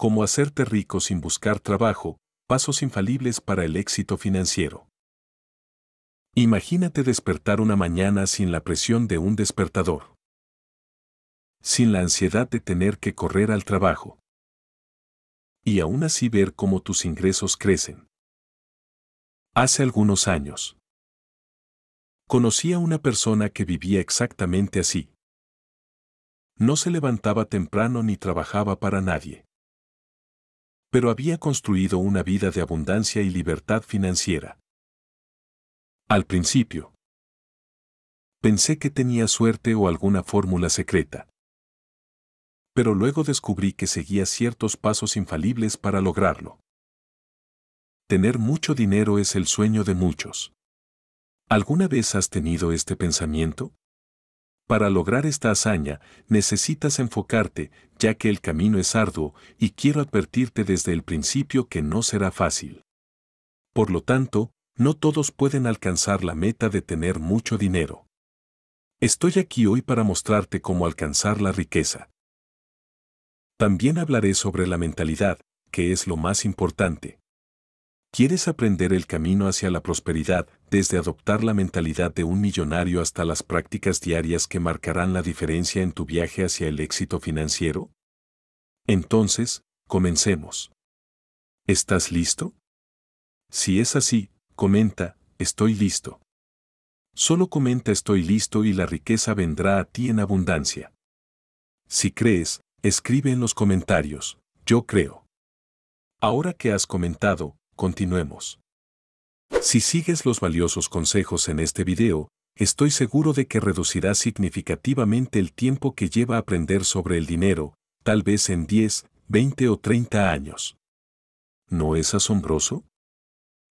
Cómo hacerte rico sin buscar trabajo, pasos infalibles para el éxito financiero. Imagínate despertar una mañana sin la presión de un despertador. Sin la ansiedad de tener que correr al trabajo. Y aún así ver cómo tus ingresos crecen. Hace algunos años. Conocí a una persona que vivía exactamente así. No se levantaba temprano ni trabajaba para nadie pero había construido una vida de abundancia y libertad financiera. Al principio, pensé que tenía suerte o alguna fórmula secreta. Pero luego descubrí que seguía ciertos pasos infalibles para lograrlo. Tener mucho dinero es el sueño de muchos. ¿Alguna vez has tenido este pensamiento? Para lograr esta hazaña, necesitas enfocarte, ya que el camino es arduo y quiero advertirte desde el principio que no será fácil. Por lo tanto, no todos pueden alcanzar la meta de tener mucho dinero. Estoy aquí hoy para mostrarte cómo alcanzar la riqueza. También hablaré sobre la mentalidad, que es lo más importante. ¿Quieres aprender el camino hacia la prosperidad, desde adoptar la mentalidad de un millonario hasta las prácticas diarias que marcarán la diferencia en tu viaje hacia el éxito financiero? Entonces, comencemos. ¿Estás listo? Si es así, comenta, estoy listo. Solo comenta estoy listo y la riqueza vendrá a ti en abundancia. Si crees, escribe en los comentarios, yo creo. Ahora que has comentado, continuemos. Si sigues los valiosos consejos en este video, estoy seguro de que reducirás significativamente el tiempo que lleva aprender sobre el dinero, tal vez en 10, 20 o 30 años. ¿No es asombroso?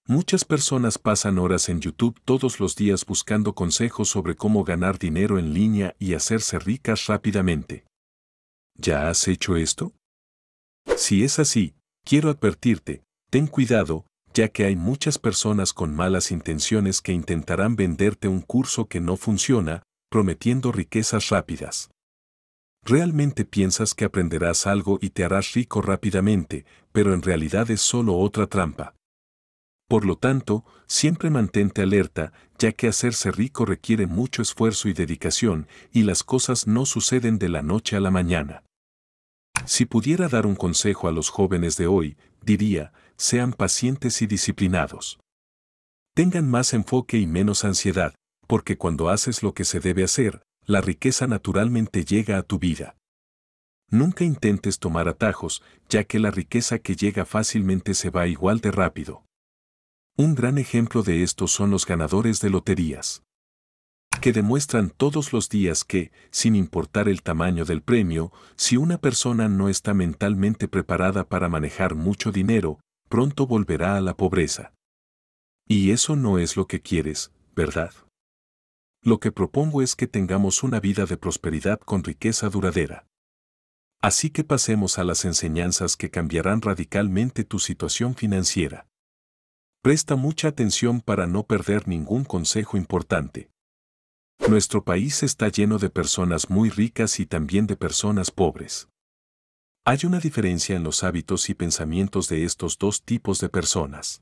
Muchas personas pasan horas en YouTube todos los días buscando consejos sobre cómo ganar dinero en línea y hacerse ricas rápidamente. ¿Ya has hecho esto? Si es así, quiero advertirte, ten cuidado, ya que hay muchas personas con malas intenciones que intentarán venderte un curso que no funciona, prometiendo riquezas rápidas. Realmente piensas que aprenderás algo y te harás rico rápidamente, pero en realidad es solo otra trampa. Por lo tanto, siempre mantente alerta, ya que hacerse rico requiere mucho esfuerzo y dedicación, y las cosas no suceden de la noche a la mañana. Si pudiera dar un consejo a los jóvenes de hoy, diría, sean pacientes y disciplinados. Tengan más enfoque y menos ansiedad, porque cuando haces lo que se debe hacer, la riqueza naturalmente llega a tu vida. Nunca intentes tomar atajos, ya que la riqueza que llega fácilmente se va igual de rápido. Un gran ejemplo de esto son los ganadores de loterías que demuestran todos los días que, sin importar el tamaño del premio, si una persona no está mentalmente preparada para manejar mucho dinero, pronto volverá a la pobreza. Y eso no es lo que quieres, ¿verdad? Lo que propongo es que tengamos una vida de prosperidad con riqueza duradera. Así que pasemos a las enseñanzas que cambiarán radicalmente tu situación financiera. Presta mucha atención para no perder ningún consejo importante. Nuestro país está lleno de personas muy ricas y también de personas pobres. Hay una diferencia en los hábitos y pensamientos de estos dos tipos de personas.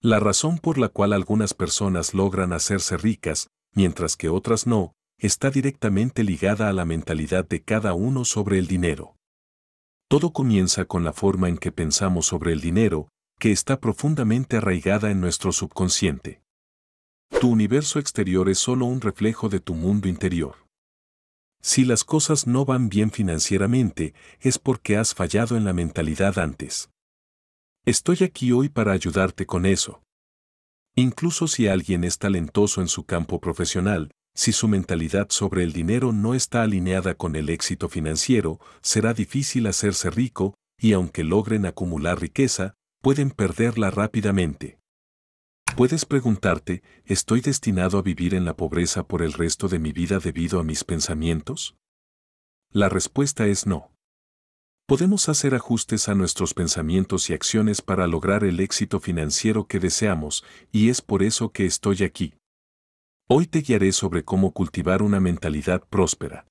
La razón por la cual algunas personas logran hacerse ricas, mientras que otras no, está directamente ligada a la mentalidad de cada uno sobre el dinero. Todo comienza con la forma en que pensamos sobre el dinero, que está profundamente arraigada en nuestro subconsciente. Tu universo exterior es solo un reflejo de tu mundo interior. Si las cosas no van bien financieramente, es porque has fallado en la mentalidad antes. Estoy aquí hoy para ayudarte con eso. Incluso si alguien es talentoso en su campo profesional, si su mentalidad sobre el dinero no está alineada con el éxito financiero, será difícil hacerse rico, y aunque logren acumular riqueza, pueden perderla rápidamente. Puedes preguntarte, ¿estoy destinado a vivir en la pobreza por el resto de mi vida debido a mis pensamientos? La respuesta es no. Podemos hacer ajustes a nuestros pensamientos y acciones para lograr el éxito financiero que deseamos, y es por eso que estoy aquí. Hoy te guiaré sobre cómo cultivar una mentalidad próspera.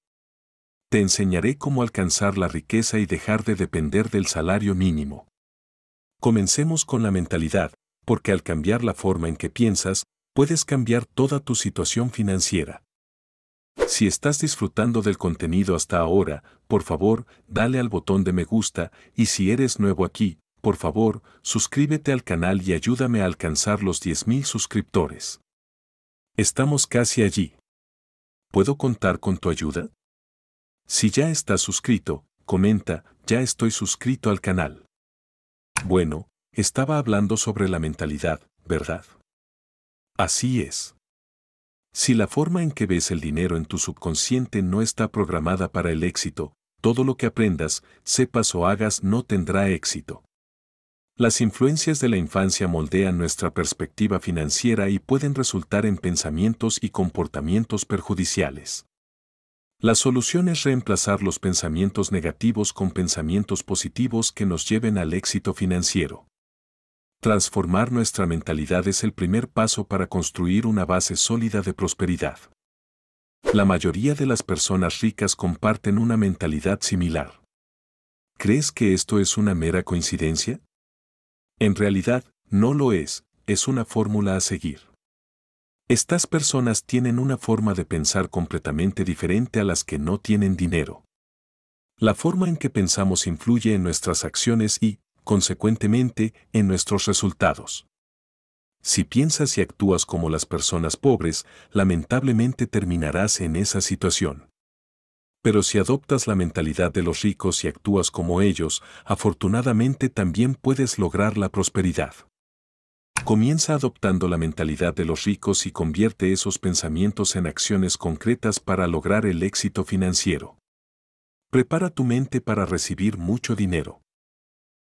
Te enseñaré cómo alcanzar la riqueza y dejar de depender del salario mínimo. Comencemos con la mentalidad, porque al cambiar la forma en que piensas, puedes cambiar toda tu situación financiera. Si estás disfrutando del contenido hasta ahora, por favor, dale al botón de me gusta y si eres nuevo aquí, por favor, suscríbete al canal y ayúdame a alcanzar los 10.000 suscriptores. Estamos casi allí. ¿Puedo contar con tu ayuda? Si ya estás suscrito, comenta, ya estoy suscrito al canal. Bueno, estaba hablando sobre la mentalidad, ¿verdad? Así es. Si la forma en que ves el dinero en tu subconsciente no está programada para el éxito, todo lo que aprendas, sepas o hagas no tendrá éxito. Las influencias de la infancia moldean nuestra perspectiva financiera y pueden resultar en pensamientos y comportamientos perjudiciales. La solución es reemplazar los pensamientos negativos con pensamientos positivos que nos lleven al éxito financiero. Transformar nuestra mentalidad es el primer paso para construir una base sólida de prosperidad. La mayoría de las personas ricas comparten una mentalidad similar. ¿Crees que esto es una mera coincidencia? En realidad, no lo es, es una fórmula a seguir. Estas personas tienen una forma de pensar completamente diferente a las que no tienen dinero. La forma en que pensamos influye en nuestras acciones y, consecuentemente, en nuestros resultados. Si piensas y actúas como las personas pobres, lamentablemente terminarás en esa situación. Pero si adoptas la mentalidad de los ricos y actúas como ellos, afortunadamente también puedes lograr la prosperidad. Comienza adoptando la mentalidad de los ricos y convierte esos pensamientos en acciones concretas para lograr el éxito financiero. Prepara tu mente para recibir mucho dinero.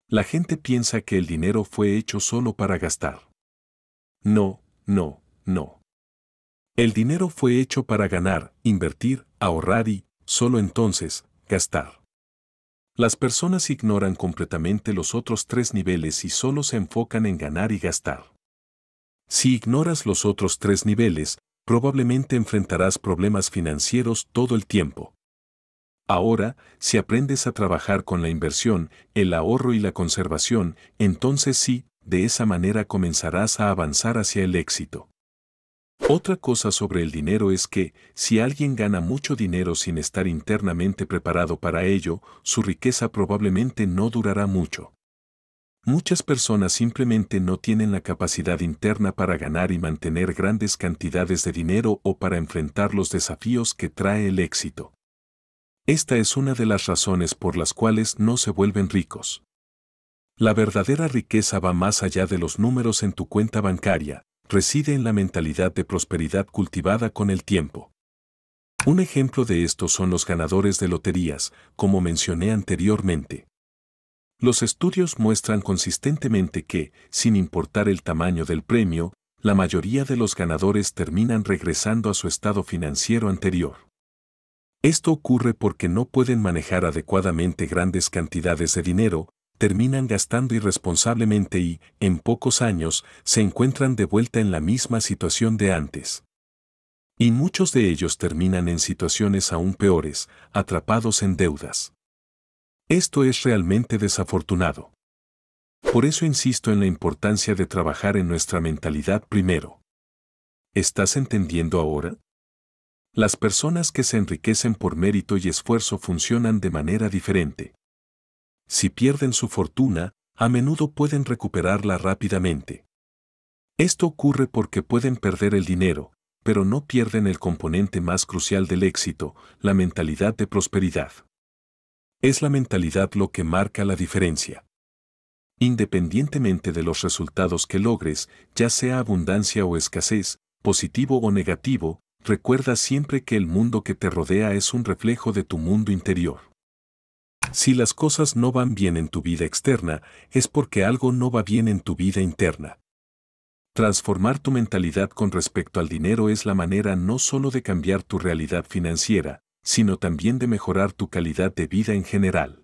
La gente piensa que el dinero fue hecho solo para gastar. No, no, no. El dinero fue hecho para ganar, invertir, ahorrar y, solo entonces, gastar. Las personas ignoran completamente los otros tres niveles y solo se enfocan en ganar y gastar. Si ignoras los otros tres niveles, probablemente enfrentarás problemas financieros todo el tiempo, Ahora, si aprendes a trabajar con la inversión, el ahorro y la conservación, entonces sí, de esa manera comenzarás a avanzar hacia el éxito. Otra cosa sobre el dinero es que, si alguien gana mucho dinero sin estar internamente preparado para ello, su riqueza probablemente no durará mucho. Muchas personas simplemente no tienen la capacidad interna para ganar y mantener grandes cantidades de dinero o para enfrentar los desafíos que trae el éxito. Esta es una de las razones por las cuales no se vuelven ricos. La verdadera riqueza va más allá de los números en tu cuenta bancaria, reside en la mentalidad de prosperidad cultivada con el tiempo. Un ejemplo de esto son los ganadores de loterías, como mencioné anteriormente. Los estudios muestran consistentemente que, sin importar el tamaño del premio, la mayoría de los ganadores terminan regresando a su estado financiero anterior. Esto ocurre porque no pueden manejar adecuadamente grandes cantidades de dinero, terminan gastando irresponsablemente y, en pocos años, se encuentran de vuelta en la misma situación de antes. Y muchos de ellos terminan en situaciones aún peores, atrapados en deudas. Esto es realmente desafortunado. Por eso insisto en la importancia de trabajar en nuestra mentalidad primero. ¿Estás entendiendo ahora? Las personas que se enriquecen por mérito y esfuerzo funcionan de manera diferente. Si pierden su fortuna, a menudo pueden recuperarla rápidamente. Esto ocurre porque pueden perder el dinero, pero no pierden el componente más crucial del éxito, la mentalidad de prosperidad. Es la mentalidad lo que marca la diferencia. Independientemente de los resultados que logres, ya sea abundancia o escasez, positivo o negativo, recuerda siempre que el mundo que te rodea es un reflejo de tu mundo interior. Si las cosas no van bien en tu vida externa, es porque algo no va bien en tu vida interna. Transformar tu mentalidad con respecto al dinero es la manera no solo de cambiar tu realidad financiera, sino también de mejorar tu calidad de vida en general.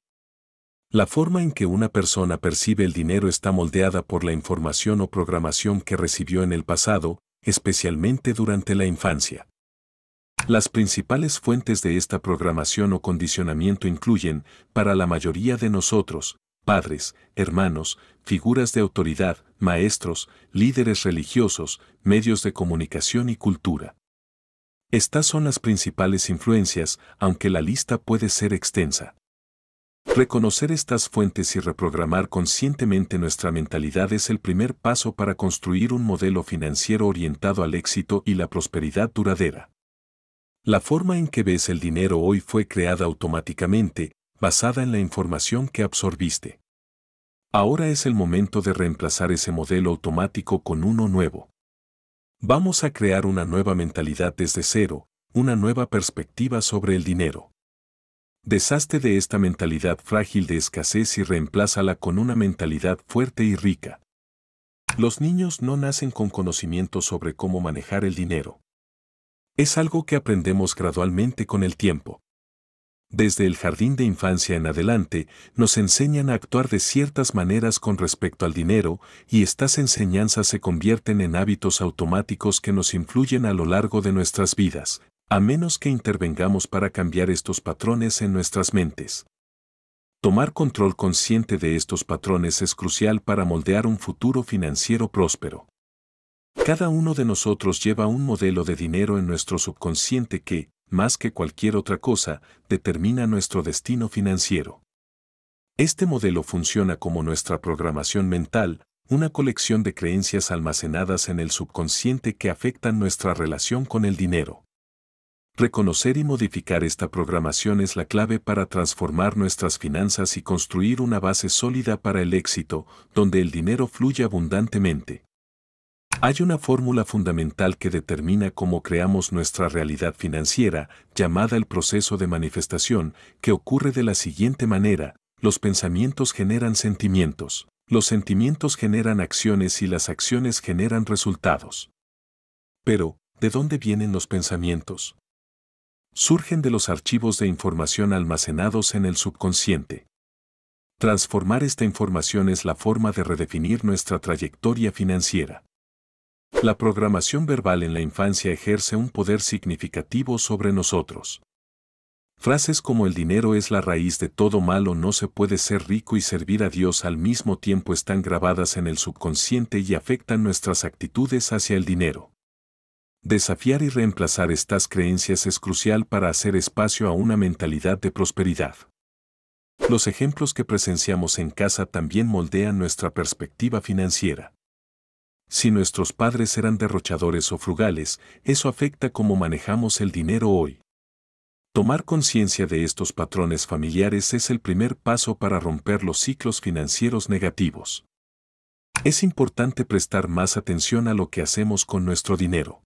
La forma en que una persona percibe el dinero está moldeada por la información o programación que recibió en el pasado, especialmente durante la infancia. Las principales fuentes de esta programación o condicionamiento incluyen, para la mayoría de nosotros, padres, hermanos, figuras de autoridad, maestros, líderes religiosos, medios de comunicación y cultura. Estas son las principales influencias, aunque la lista puede ser extensa. Reconocer estas fuentes y reprogramar conscientemente nuestra mentalidad es el primer paso para construir un modelo financiero orientado al éxito y la prosperidad duradera. La forma en que ves el dinero hoy fue creada automáticamente, basada en la información que absorbiste. Ahora es el momento de reemplazar ese modelo automático con uno nuevo. Vamos a crear una nueva mentalidad desde cero, una nueva perspectiva sobre el dinero. Deshazte de esta mentalidad frágil de escasez y reemplázala con una mentalidad fuerte y rica. Los niños no nacen con conocimiento sobre cómo manejar el dinero es algo que aprendemos gradualmente con el tiempo. Desde el jardín de infancia en adelante, nos enseñan a actuar de ciertas maneras con respecto al dinero y estas enseñanzas se convierten en hábitos automáticos que nos influyen a lo largo de nuestras vidas, a menos que intervengamos para cambiar estos patrones en nuestras mentes. Tomar control consciente de estos patrones es crucial para moldear un futuro financiero próspero. Cada uno de nosotros lleva un modelo de dinero en nuestro subconsciente que, más que cualquier otra cosa, determina nuestro destino financiero. Este modelo funciona como nuestra programación mental, una colección de creencias almacenadas en el subconsciente que afectan nuestra relación con el dinero. Reconocer y modificar esta programación es la clave para transformar nuestras finanzas y construir una base sólida para el éxito, donde el dinero fluye abundantemente. Hay una fórmula fundamental que determina cómo creamos nuestra realidad financiera, llamada el proceso de manifestación, que ocurre de la siguiente manera. Los pensamientos generan sentimientos, los sentimientos generan acciones y las acciones generan resultados. Pero, ¿de dónde vienen los pensamientos? Surgen de los archivos de información almacenados en el subconsciente. Transformar esta información es la forma de redefinir nuestra trayectoria financiera. La programación verbal en la infancia ejerce un poder significativo sobre nosotros. Frases como el dinero es la raíz de todo malo no se puede ser rico y servir a Dios al mismo tiempo están grabadas en el subconsciente y afectan nuestras actitudes hacia el dinero. Desafiar y reemplazar estas creencias es crucial para hacer espacio a una mentalidad de prosperidad. Los ejemplos que presenciamos en casa también moldean nuestra perspectiva financiera. Si nuestros padres eran derrochadores o frugales, eso afecta cómo manejamos el dinero hoy. Tomar conciencia de estos patrones familiares es el primer paso para romper los ciclos financieros negativos. Es importante prestar más atención a lo que hacemos con nuestro dinero.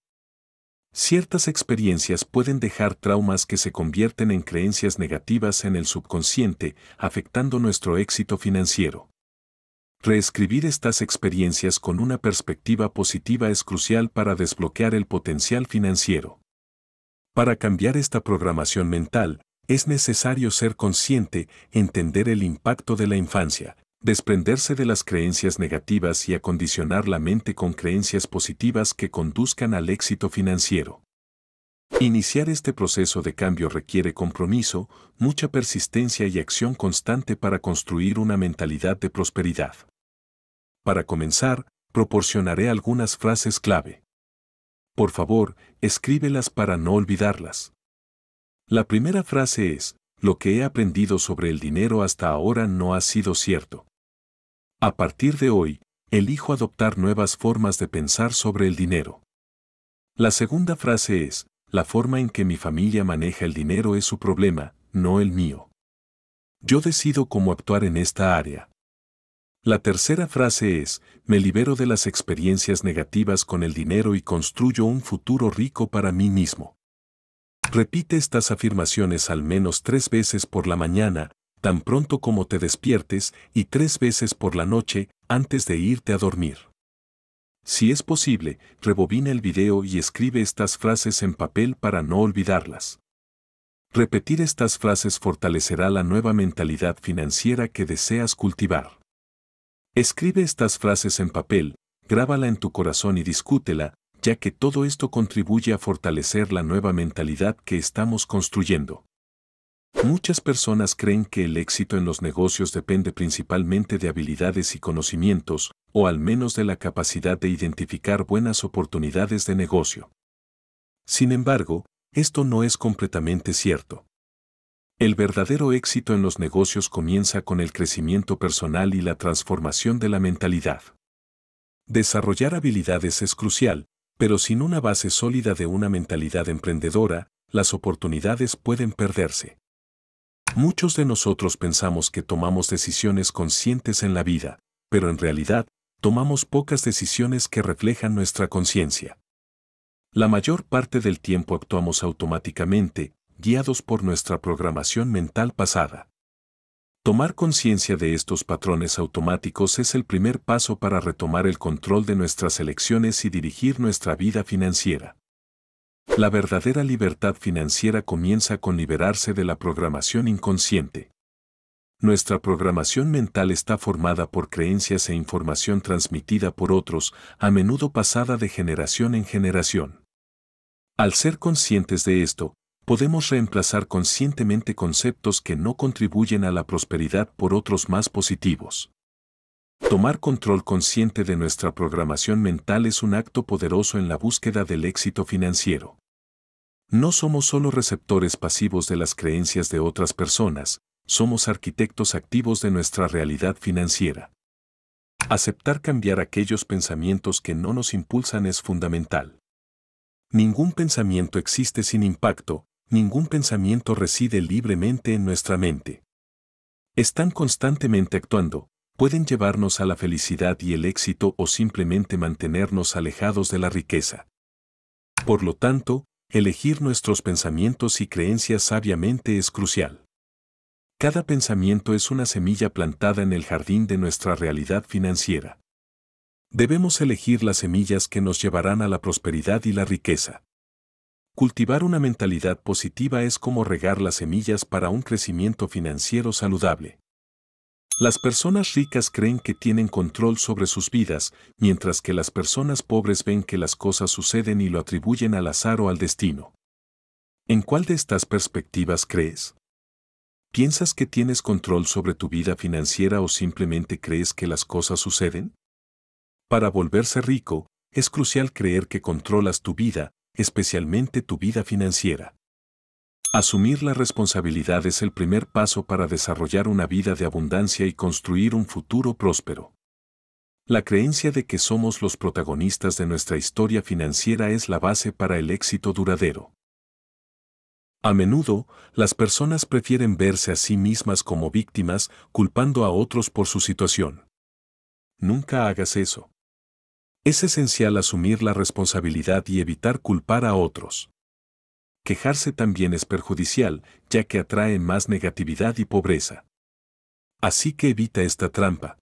Ciertas experiencias pueden dejar traumas que se convierten en creencias negativas en el subconsciente, afectando nuestro éxito financiero. Reescribir estas experiencias con una perspectiva positiva es crucial para desbloquear el potencial financiero. Para cambiar esta programación mental, es necesario ser consciente, entender el impacto de la infancia, desprenderse de las creencias negativas y acondicionar la mente con creencias positivas que conduzcan al éxito financiero. Iniciar este proceso de cambio requiere compromiso, mucha persistencia y acción constante para construir una mentalidad de prosperidad. Para comenzar, proporcionaré algunas frases clave. Por favor, escríbelas para no olvidarlas. La primera frase es, lo que he aprendido sobre el dinero hasta ahora no ha sido cierto. A partir de hoy, elijo adoptar nuevas formas de pensar sobre el dinero. La segunda frase es, la forma en que mi familia maneja el dinero es su problema, no el mío. Yo decido cómo actuar en esta área. La tercera frase es, me libero de las experiencias negativas con el dinero y construyo un futuro rico para mí mismo. Repite estas afirmaciones al menos tres veces por la mañana, tan pronto como te despiertes, y tres veces por la noche, antes de irte a dormir. Si es posible, rebobina el video y escribe estas frases en papel para no olvidarlas. Repetir estas frases fortalecerá la nueva mentalidad financiera que deseas cultivar. Escribe estas frases en papel, grábala en tu corazón y discútela, ya que todo esto contribuye a fortalecer la nueva mentalidad que estamos construyendo. Muchas personas creen que el éxito en los negocios depende principalmente de habilidades y conocimientos, o al menos de la capacidad de identificar buenas oportunidades de negocio. Sin embargo, esto no es completamente cierto. El verdadero éxito en los negocios comienza con el crecimiento personal y la transformación de la mentalidad. Desarrollar habilidades es crucial, pero sin una base sólida de una mentalidad emprendedora, las oportunidades pueden perderse. Muchos de nosotros pensamos que tomamos decisiones conscientes en la vida, pero en realidad, tomamos pocas decisiones que reflejan nuestra conciencia. La mayor parte del tiempo actuamos automáticamente, guiados por nuestra programación mental pasada. Tomar conciencia de estos patrones automáticos es el primer paso para retomar el control de nuestras elecciones y dirigir nuestra vida financiera. La verdadera libertad financiera comienza con liberarse de la programación inconsciente. Nuestra programación mental está formada por creencias e información transmitida por otros, a menudo pasada de generación en generación. Al ser conscientes de esto, podemos reemplazar conscientemente conceptos que no contribuyen a la prosperidad por otros más positivos. Tomar control consciente de nuestra programación mental es un acto poderoso en la búsqueda del éxito financiero. No somos solo receptores pasivos de las creencias de otras personas, somos arquitectos activos de nuestra realidad financiera. Aceptar cambiar aquellos pensamientos que no nos impulsan es fundamental. Ningún pensamiento existe sin impacto, ningún pensamiento reside libremente en nuestra mente. Están constantemente actuando, pueden llevarnos a la felicidad y el éxito o simplemente mantenernos alejados de la riqueza. Por lo tanto, elegir nuestros pensamientos y creencias sabiamente es crucial. Cada pensamiento es una semilla plantada en el jardín de nuestra realidad financiera. Debemos elegir las semillas que nos llevarán a la prosperidad y la riqueza. Cultivar una mentalidad positiva es como regar las semillas para un crecimiento financiero saludable. Las personas ricas creen que tienen control sobre sus vidas, mientras que las personas pobres ven que las cosas suceden y lo atribuyen al azar o al destino. ¿En cuál de estas perspectivas crees? ¿Piensas que tienes control sobre tu vida financiera o simplemente crees que las cosas suceden? Para volverse rico, es crucial creer que controlas tu vida, especialmente tu vida financiera. Asumir la responsabilidad es el primer paso para desarrollar una vida de abundancia y construir un futuro próspero. La creencia de que somos los protagonistas de nuestra historia financiera es la base para el éxito duradero. A menudo, las personas prefieren verse a sí mismas como víctimas, culpando a otros por su situación. Nunca hagas eso. Es esencial asumir la responsabilidad y evitar culpar a otros. Quejarse también es perjudicial, ya que atrae más negatividad y pobreza. Así que evita esta trampa.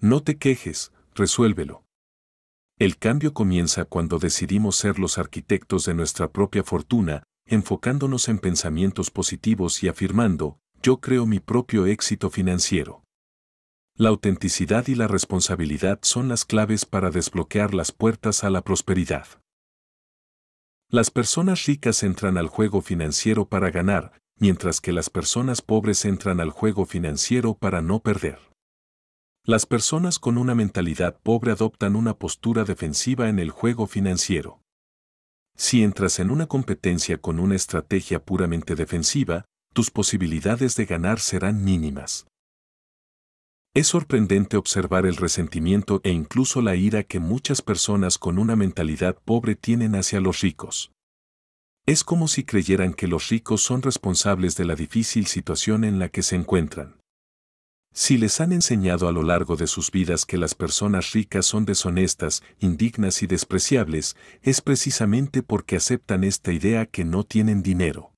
No te quejes, resuélvelo. El cambio comienza cuando decidimos ser los arquitectos de nuestra propia fortuna, enfocándonos en pensamientos positivos y afirmando, yo creo mi propio éxito financiero. La autenticidad y la responsabilidad son las claves para desbloquear las puertas a la prosperidad. Las personas ricas entran al juego financiero para ganar, mientras que las personas pobres entran al juego financiero para no perder. Las personas con una mentalidad pobre adoptan una postura defensiva en el juego financiero. Si entras en una competencia con una estrategia puramente defensiva, tus posibilidades de ganar serán mínimas. Es sorprendente observar el resentimiento e incluso la ira que muchas personas con una mentalidad pobre tienen hacia los ricos. Es como si creyeran que los ricos son responsables de la difícil situación en la que se encuentran. Si les han enseñado a lo largo de sus vidas que las personas ricas son deshonestas, indignas y despreciables, es precisamente porque aceptan esta idea que no tienen dinero.